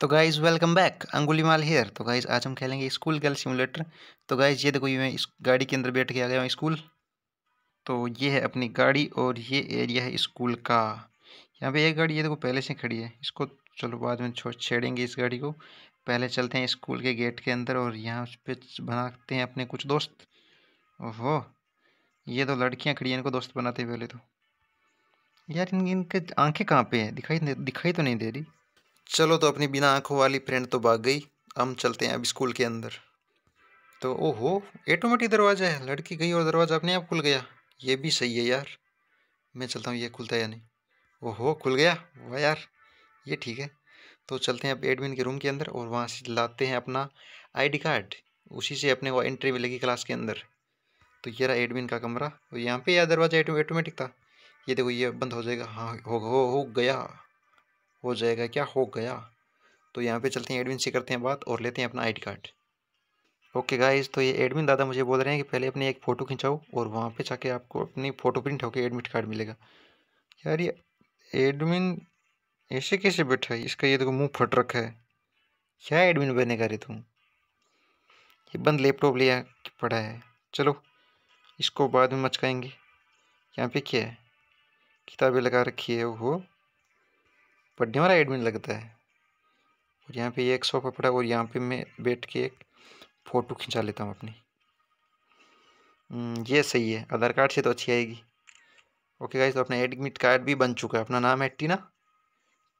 तो guys welcome back अंगुली माल hair तो गाइज़ आज हम खेलेंगे स्कूल गर्ल सिमुलेटर तो गाइज़ ये देखो ये मैं इस गाड़ी के अंदर बैठ के आ गया हूँ स्कूल तो ये है अपनी गाड़ी और ये एरिया है स्कूल का यहाँ पे एक गाड़ी ये देखो पहले से खड़ी है इसको चलो बाद में छोड़ छेड़ेंगे इस गाड़ी को पहले चलते हैं स्कूल के गेट के अंदर और यहाँ पे बनाते हैं अपने कुछ दोस्त ओहो ये तो लड़कियाँ खड़ी हैं इनको दोस्त बनाते पहले तो यार इन इनके आँखें कहाँ पर हैं दिखाई दिखाई तो नहीं दे रही चलो तो अपनी बिना आंखों वाली फ्रेंड तो भाग गई हम चलते हैं अब स्कूल के अंदर तो ओहो ऑटोमेटिक दरवाज़ा है लड़की गई और दरवाज़ा अपने आप खुल गया ये भी सही है यार मैं चलता हूँ ये खुलता है या नहीं ओहो खुल गया वाह यार ये ठीक है तो चलते हैं अब एडमिन के रूम के अंदर और वहाँ से लाते हैं अपना आईडी कार्ड उसी से अपने वो एंट्री मिलेगी क्लास के अंदर तो ये रहा एडमिन का कमरा और यहाँ पे यह दरवाज़ा ऑटोमेटिक था ये देखो ये बंद हो जाएगा हाँ हो, हो, हो गया हो जाएगा क्या हो गया तो यहाँ पे चलते हैं एडमिन से करते हैं बात और लेते हैं अपना आईडी कार्ड ओके गाइस तो ये एडमिन दादा मुझे बोल रहे हैं कि पहले अपने एक फ़ोटो खिंचाओ और वहाँ पे जाके आपको अपनी फ़ोटो प्रिंट होकर एडमिट कार्ड मिलेगा यार ये एडमिन ऐसे कैसे बैठा है इसका ये देखो मुँह फट रखा है क्या एडमिन का रही तुम ये बंद लैपटॉप लिया पड़ा है चलो इसको बाद में मचकाएंगे यहाँ पे क्या है किताबें लगा रखी है वो पढ़ने वाला एडमिन लगता है और यहाँ पे ये एक सोफा पड़ा और यहाँ पे मैं बैठ के एक फ़ोटो खिंचा लेता हूँ अपनी हम्म, ये सही है आधार कार्ड से तो अच्छी आएगी ओके गाइस तो अपना एडमिट कार्ड भी बन चुका है अपना नाम है टीना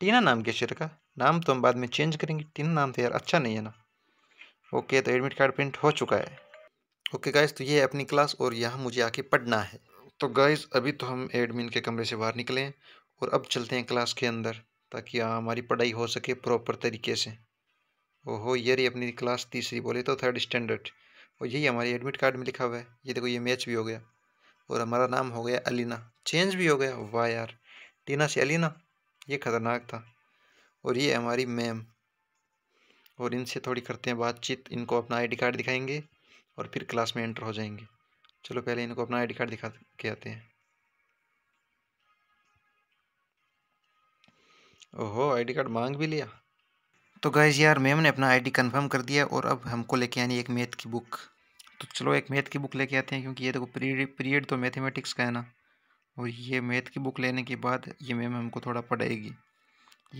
टीना नाम के शेर का नाम तो हम बाद में चेंज करेंगे टीना नाम तो यार अच्छा नहीं है ना ओके तो एडमिट कार्ड प्रिंट हो चुका है ओके गाइस तो ये है अपनी क्लास और यहाँ मुझे आके पढ़ना है तो गाइस अभी तो हम एडमिन के कमरे से बाहर निकले हैं और अब चलते हैं क्लास के अंदर ताकि हमारी पढ़ाई हो सके प्रॉपर तरीके से ओहो ये रही अपनी क्लास तीसरी बोले तो थर्ड स्टैंडर्ड और यही हमारे एडमिट कार्ड में लिखा हुआ है ये देखो ये मैच भी हो गया और हमारा नाम हो गया अलीना चेंज भी हो गया वाह यार टीना से अलीना ये ख़तरनाक था और ये हमारी मैम और इनसे थोड़ी करते हैं बातचीत इनको अपना आईडी कार्ड दिखाएंगे और फिर क्लास में एंटर हो जाएंगे चलो पहले इनको अपना आईडी कार्ड दिखा के आते हैं ओहो आईडी कार्ड मांग भी लिया तो गैज यार मैम ने अपना आईडी कंफर्म कर दिया और अब हमको लेके आनी एक मैथ की बुक तो चलो एक मैथ की बुक लेके आते हैं क्योंकि ये देखो पीरियड तो मैथमेटिक्स का है ना और ये मैथ की बुक लेने के बाद ये मैम हमको थोड़ा पढ़ाएगी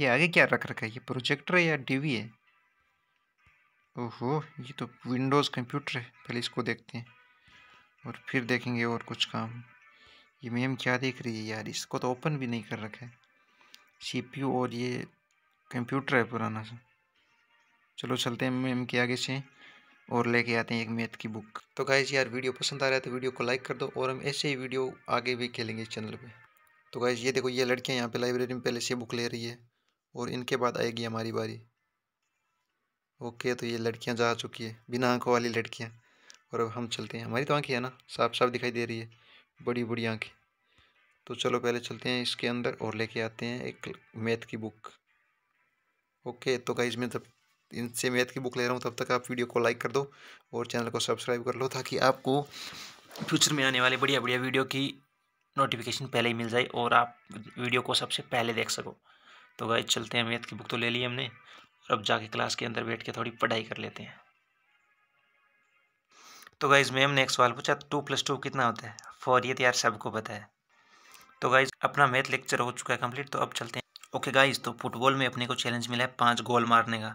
ये आगे क्या रख रखा है ये प्रोजेक्टर है या टी है ओहो ये तो विंडोज़ कंप्यूटर है पहले इसको देखते हैं और फिर देखेंगे और कुछ काम ये मैम क्या देख रही है यार इसको तो ओपन भी नहीं कर रखा है सीपीयू और ये कंप्यूटर है पुराना सा चलो चलते हैं मैम के आगे से और लेके आते हैं एक मैथ की बुक तो गाइज़ यार वीडियो पसंद आ रहा है तो वीडियो को लाइक कर दो और हम ऐसे ही वीडियो आगे भी खेलेंगे इस चैनल पे तो गाइज़ ये देखो ये लड़कियाँ यहाँ पे लाइब्रेरी में पहले से बुक ले रही है और इनके बाद आएगी हमारी बारी ओके तो ये लड़कियाँ जा चुकी है बिना आँखों वाली लड़कियाँ और अब हम चलते हैं हमारी तो आँखें है ना साफ साफ दिखाई दे रही है बड़ी बड़ी आँखें तो चलो पहले चलते हैं इसके अंदर और लेके आते हैं एक मैथ की बुक ओके तो गाइज मैं जब इनसे मैथ की बुक ले रहा हूँ तब तक आप वीडियो को लाइक कर दो और चैनल को सब्सक्राइब कर लो ताकि आपको फ्यूचर में आने वाले बढ़िया बढ़िया वीडियो की नोटिफिकेशन पहले ही मिल जाए और आप वीडियो को सबसे पहले देख सको तो गाइज चलते हैं मैथ की बुक तो ले ली हमने और अब जाके क्लास के अंदर बैठ के थोड़ी पढ़ाई कर लेते हैं तो गाइज मैम ने एक सवाल पूछा टू प्लस टू कितना होता है फोर ये तो यार सबको पता है तो गाइज अपना मैथ लेक्चर हो चुका है कम्प्लीट तो अब चलते हैं ओके गाइज तो फुटबॉल में अपने को चैलेंज मिला है पाँच गोल मारने का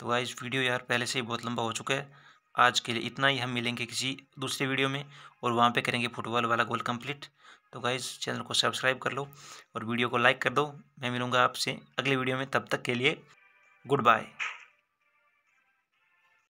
तो गाइज वीडियो यार पहले से ही बहुत लंबा हो चुका है आज के लिए इतना ही हम मिलेंगे किसी दूसरे वीडियो में और वहाँ पे करेंगे फुटबॉल वाला गोल कंप्लीट तो गाइज चैनल को सब्सक्राइब कर लो और वीडियो को लाइक कर दो मैं मिलूँगा आपसे अगले वीडियो में तब तक के लिए गुड बाय